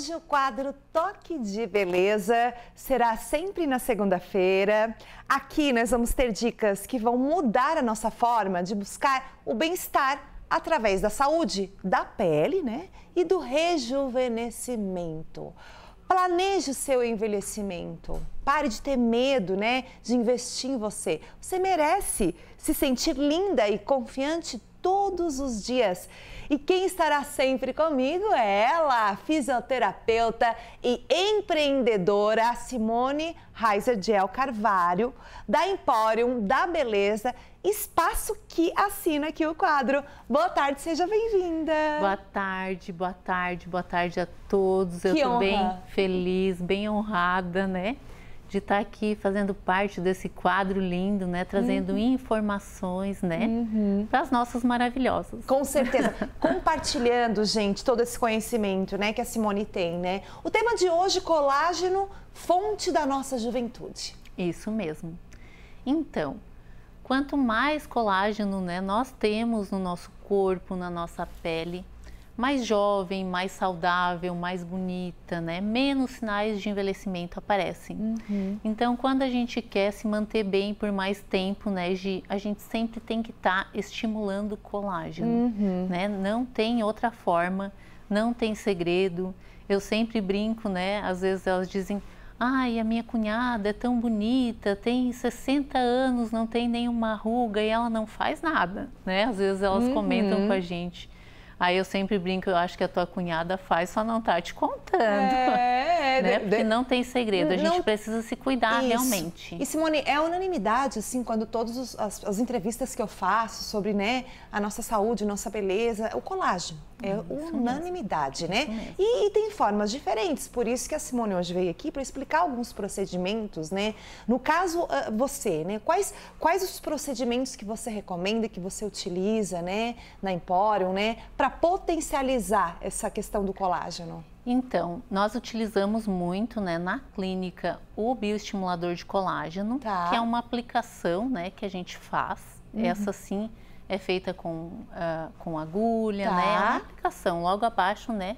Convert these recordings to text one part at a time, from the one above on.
Hoje o quadro Toque de Beleza será sempre na segunda-feira. Aqui nós vamos ter dicas que vão mudar a nossa forma de buscar o bem-estar através da saúde da pele, né? E do rejuvenescimento. Planeje o seu envelhecimento. Pare de ter medo, né? De investir em você. Você merece se sentir linda e confiante todos os dias. E quem estará sempre comigo é ela, fisioterapeuta e empreendedora Simone Heiser Gel Carvalho, da Empórium da Beleza, espaço que assina aqui o quadro. Boa tarde, seja bem-vinda. Boa tarde, boa tarde, boa tarde a todos. Eu que bem feliz, bem honrada, né? de estar tá aqui fazendo parte desse quadro lindo, né? Trazendo uhum. informações, né? Uhum. Para as nossas maravilhosas. Com certeza. Compartilhando, gente, todo esse conhecimento, né? Que a Simone tem, né? O tema de hoje, colágeno, fonte da nossa juventude. Isso mesmo. Então, quanto mais colágeno, né? Nós temos no nosso corpo, na nossa pele, mais jovem, mais saudável, mais bonita, né? Menos sinais de envelhecimento aparecem. Uhum. Então, quando a gente quer se manter bem por mais tempo, né, Gi, a gente sempre tem que estar tá estimulando o colágeno, uhum. né? Não tem outra forma, não tem segredo. Eu sempre brinco, né? Às vezes elas dizem, ai, a minha cunhada é tão bonita, tem 60 anos, não tem nenhuma ruga e ela não faz nada, né? Às vezes elas uhum. comentam com a gente. Aí eu sempre brinco, eu acho que a tua cunhada faz, só não tá te contando. É, né? Porque não tem segredo, a gente não... precisa se cuidar Isso. realmente. E Simone, é unanimidade, assim, quando todas as, as, entrevistas que eu faço sobre, né, a nossa saúde, nossa beleza, o colágeno. É unanimidade, né? E, e, tem formas diferentes, por isso que a Simone hoje veio aqui para explicar alguns procedimentos, né? No caso, ah, você, né? Quais, quais os procedimentos que você recomenda, que você utiliza, né? Na Emporium, né? Para para potencializar essa questão do colágeno? Então, nós utilizamos muito né, na clínica o bioestimulador de colágeno, tá. que é uma aplicação né, que a gente faz. Uhum. Essa sim é feita com, uh, com agulha, tá. né? É uma aplicação logo abaixo né,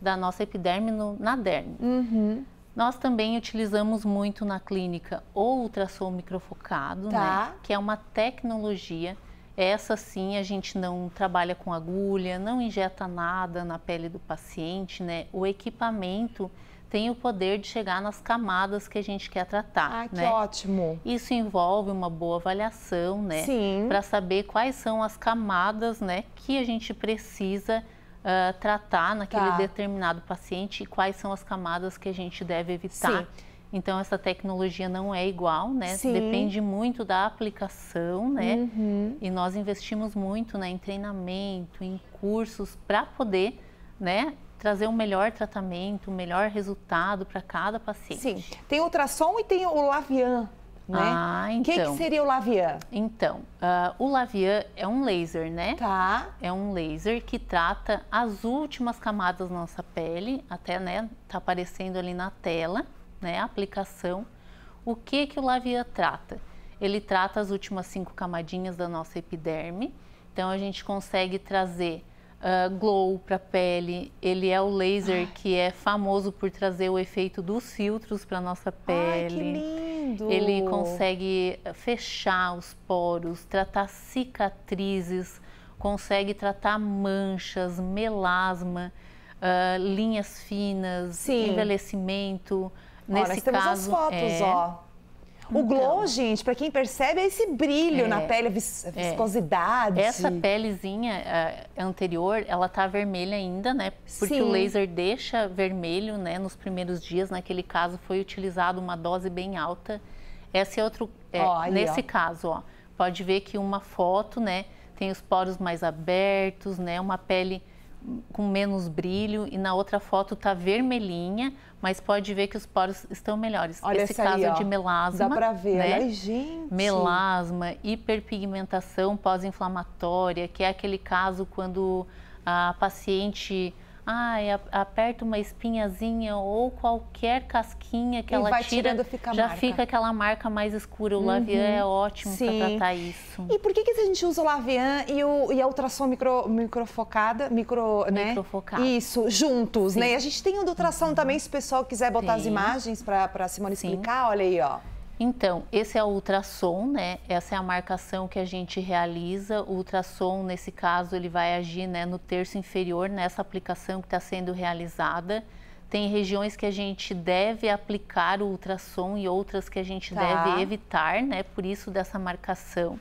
da nossa epiderme no, na derme. Uhum. Nós também utilizamos muito na clínica o ultrassom microfocado, tá. né, que é uma tecnologia essa sim a gente não trabalha com agulha, não injeta nada na pele do paciente, né? O equipamento tem o poder de chegar nas camadas que a gente quer tratar. Ah, que né? ótimo! Isso envolve uma boa avaliação, né? Sim. Para saber quais são as camadas, né, que a gente precisa uh, tratar naquele tá. determinado paciente e quais são as camadas que a gente deve evitar. Sim. Então essa tecnologia não é igual, né? Sim. Depende muito da aplicação, né? Uhum. E nós investimos muito né, em treinamento, em cursos para poder, né? Trazer o um melhor tratamento, o um melhor resultado para cada paciente. Sim, tem ultrassom e tem o Lavian, né? Ah, então. O que, que, então. seria o Lavian? Então, uh, o Lavian é um laser, né? Tá. É um laser que trata as últimas camadas da nossa pele, até, né? Tá aparecendo ali na tela né, aplicação, o que, que o Lavia trata? Ele trata as últimas cinco camadinhas da nossa epiderme, então a gente consegue trazer uh, glow para a pele, ele é o laser Ai. que é famoso por trazer o efeito dos filtros para nossa pele. Ai, que lindo! Ele consegue fechar os poros, tratar cicatrizes, consegue tratar manchas, melasma, uh, linhas finas, Sim. envelhecimento, Nesse Olha, nós temos caso, as fotos, é... ó. O então. glow, então, gente, para quem percebe, é esse brilho é, na pele, a é. viscosidade. Essa pelezinha eh, anterior, ela tá vermelha ainda, né? Porque Sim. o laser deixa vermelho, né? Nos primeiros dias, naquele caso, foi utilizado uma dose bem alta. Esse é outro, é, ó, aí, nesse ó. caso, ó, pode ver que uma foto, né? Tem os poros mais abertos, né? Uma pele com menos brilho e na outra foto tá vermelhinha, mas pode ver que os poros estão melhores. Olha Esse caso aí, é de melasma. Dá para ver, né? Ai, gente. Melasma, hiperpigmentação pós-inflamatória, que é aquele caso quando a paciente ai, aperta uma espinhazinha ou qualquer casquinha que e ela tira, fica já marca. fica aquela marca mais escura. O uhum. Lavian é ótimo para tratar isso. E por que, que a gente usa o Lavian e, o, e a ultrassom micro, microfocada, micro, né? Microfocada. Isso, juntos, né? Sim. né? E a gente tem o do ultrassom também, se o pessoal quiser botar Sim. as imagens para a Simone explicar, Sim. olha aí, ó. Então, esse é o ultrassom, né? Essa é a marcação que a gente realiza. O ultrassom, nesse caso, ele vai agir né, no terço inferior, nessa aplicação que está sendo realizada. Tem regiões que a gente deve aplicar o ultrassom e outras que a gente tá. deve evitar, né? Por isso dessa marcação.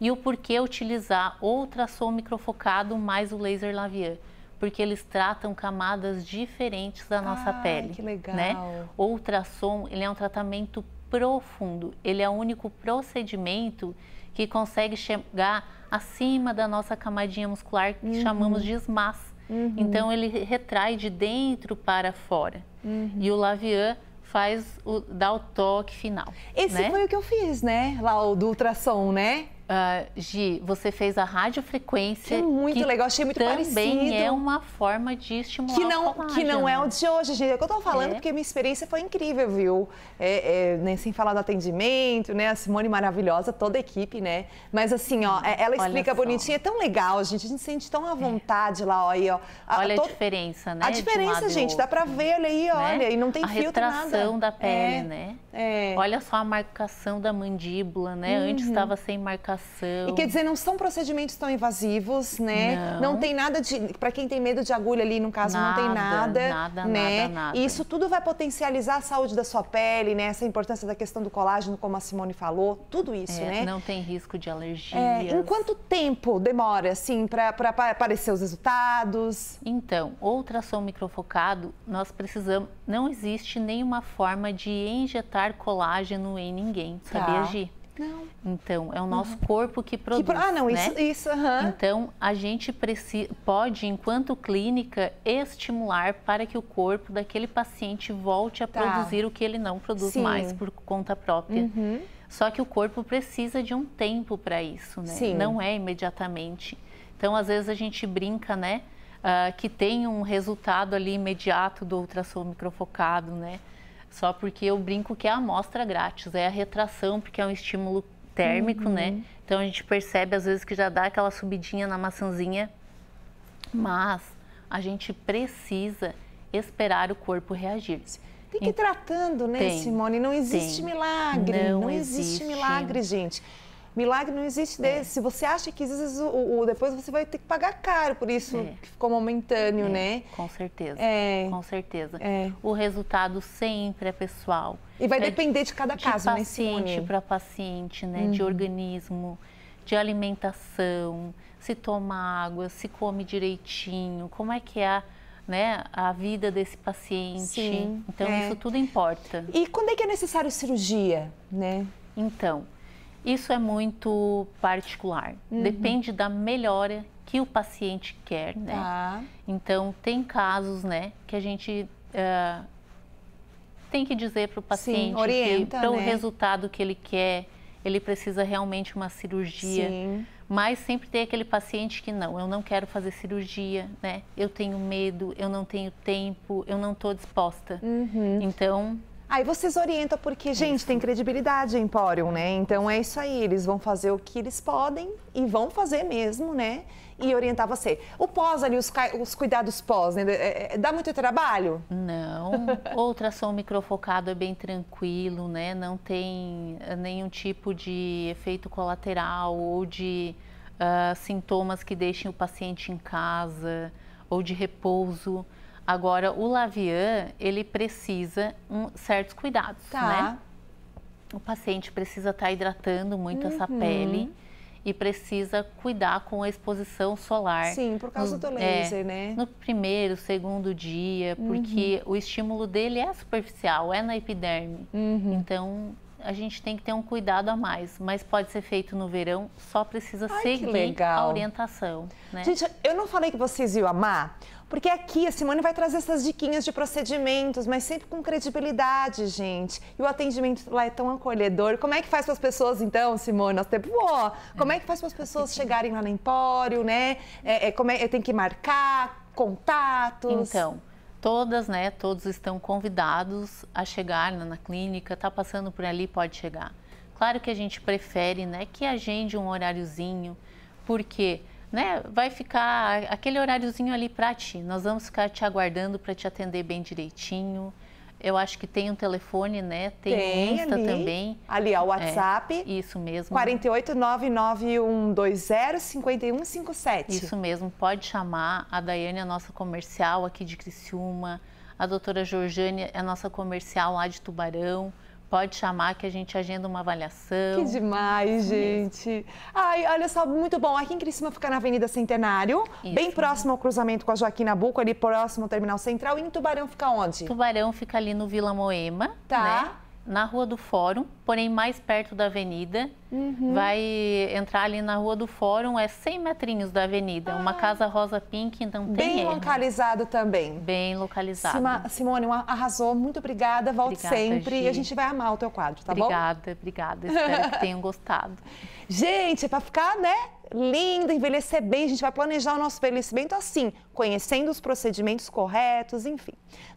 E o porquê utilizar o ultrassom microfocado mais o laser lavian porque eles tratam camadas diferentes da nossa ah, pele. Que né? legal. Né? O ultrassom ele é um tratamento profundo. Ele é o único procedimento que consegue chegar acima da nossa camadinha muscular que uhum. chamamos de SMAS. Uhum. Então ele retrai de dentro para fora. Uhum. E o Lavian faz o, dá o toque final. Esse né? foi o que eu fiz, né? Lá o do ultrassom, né? Uh, Gi, você fez a radiofrequência. Que é muito que legal, achei muito também é parecido. Também é uma forma de estimular que não, Que não é né? o de hoje, gente. É o que eu tô falando, é. porque minha experiência foi incrível, viu? É, é, né, sem falar do atendimento, né? A Simone maravilhosa, toda a equipe, né? Mas assim, ó, é, ela explica bonitinho. É tão legal, gente. A gente sente tão à vontade lá, ó. Aí, ó a, olha a, to... a diferença, né? A diferença, gente. Dá pra ver, olha aí, né? olha. E não tem a filtro, nada. A retração da pele, é. né? É. Olha só a marcação da mandíbula, né? Uhum. Antes estava sem marcação. E quer dizer, não são procedimentos tão invasivos, né? Não, não tem nada de. Para quem tem medo de agulha ali, no caso, nada, não tem nada. Nada, né? nada, nada. E isso tudo vai potencializar a saúde da sua pele, né? Essa importância da questão do colágeno, como a Simone falou, tudo isso, é, né? Não tem risco de alergia. É, em quanto tempo demora, assim, para aparecer os resultados? Então, ultrassom microfocado, nós precisamos. Não existe nenhuma forma de injetar encontrar colágeno em ninguém, tá. sabia, tá. Gi? Não. Então, é o uhum. nosso uhum. corpo que produz. Que, ah, não, né? isso. isso uhum. Então, a gente precisa, pode, enquanto clínica, estimular para que o corpo daquele paciente volte a tá. produzir o que ele não produz Sim. mais por conta própria. Uhum. Só que o corpo precisa de um tempo para isso, né? Sim. Não é imediatamente. Então, às vezes a gente brinca, né? Uh, que tem um resultado ali imediato do ultrassom microfocado, né? Só porque eu brinco que é a amostra grátis, é a retração, porque é um estímulo térmico, né? uhum. né? Então a gente percebe às vezes que já dá aquela subidinha na maçãzinha, mas a gente precisa esperar o corpo reagir. Tem que ir então, tratando, né, tem, Simone? Não existe tem. milagre. Não, não existe milagre, gente. Milagre não existe é. desse. Se você acha que existe o, o, depois, você vai ter que pagar caro por isso é. que ficou momentâneo, é. né? Com certeza. É. Com certeza. É. O resultado sempre é pessoal. E vai é depender de cada caso, né? De paciente para paciente, né? Uhum. De organismo, de alimentação, se toma água, se come direitinho, como é que é a né, a vida desse paciente. Sim, então, é. isso tudo importa. E quando é que é necessário cirurgia, né? Então, isso é muito particular. Uhum. Depende da melhora que o paciente quer, né? Tá. Então tem casos, né, que a gente uh, tem que dizer para o paciente Sim, orienta, que para o né? resultado que ele quer, ele precisa realmente uma cirurgia. Sim. Mas sempre tem aquele paciente que não, eu não quero fazer cirurgia, né? Eu tenho medo, eu não tenho tempo, eu não estou disposta. Uhum. Então Aí vocês orientam porque, gente, tem credibilidade em Empório, né? Então é isso aí, eles vão fazer o que eles podem e vão fazer mesmo, né? E orientar você. O pós ali, os, os cuidados pós, né? é, é dá muito trabalho? Não. Ultrassom microfocado é bem tranquilo, né? Não tem eh, nenhum tipo de efeito colateral ou de uh, sintomas que deixem o paciente em casa ou de repouso. Agora, o Lavian, ele precisa um, certos cuidados, tá. né? O paciente precisa estar tá hidratando muito uhum. essa pele e precisa cuidar com a exposição solar. Sim, por causa no, do é, laser, é, né? No primeiro, segundo dia, porque uhum. o estímulo dele é superficial, é na epiderme. Uhum. Então, a gente tem que ter um cuidado a mais, mas pode ser feito no verão, só precisa Ai, seguir a orientação. Né? Gente, eu não falei que vocês iam amar? Porque aqui a Simone vai trazer essas diquinhas de procedimentos, mas sempre com credibilidade, gente. E o atendimento lá é tão acolhedor. Como é que faz para as pessoas, então, Simone? Nós temos... Pô, como é que faz para as pessoas chegarem lá no empório, né? É, é, como é, tem que marcar contatos? Então, todas, né, todos estão convidados a chegar na, na clínica, tá passando por ali, pode chegar. Claro que a gente prefere, né, que agende um horáriozinho, porque né, vai ficar aquele horáriozinho ali para ti. Nós vamos ficar te aguardando para te atender bem direitinho. Eu acho que tem um telefone, né? Tem, tem Insta ali, também. Ali, ó, o é, WhatsApp. É, isso mesmo. 48991205157. Isso mesmo. Pode chamar a Daiane, é a nossa comercial aqui de Criciúma. A doutora Georgiane, é a nossa comercial lá de Tubarão. Pode chamar que a gente agenda uma avaliação. Que demais, gente. Mesmo. Ai, olha só, muito bom. Aqui em Criciúma fica na Avenida Centenário, Isso, bem próximo ao cruzamento com a Joaquim Nabuco, ali próximo ao Terminal Central. E em Tubarão fica onde? Tubarão fica ali no Vila Moema, tá. né? na Rua do Fórum, porém mais perto da avenida. Uhum. Vai entrar ali na Rua do Fórum, é 100 metrinhos da avenida. Ah. Uma casa rosa pink, então tem Bem erro. localizado também. Bem localizado. Sima, Simone, arrasou. Muito obrigada. Volte obrigada, sempre. Gi. E a gente vai amar o teu quadro, tá obrigada, bom? Obrigada, obrigada. Espero que tenham gostado. Gente, é para ficar, né? linda, envelhecer bem. A gente vai planejar o nosso envelhecimento assim, conhecendo os procedimentos corretos, enfim.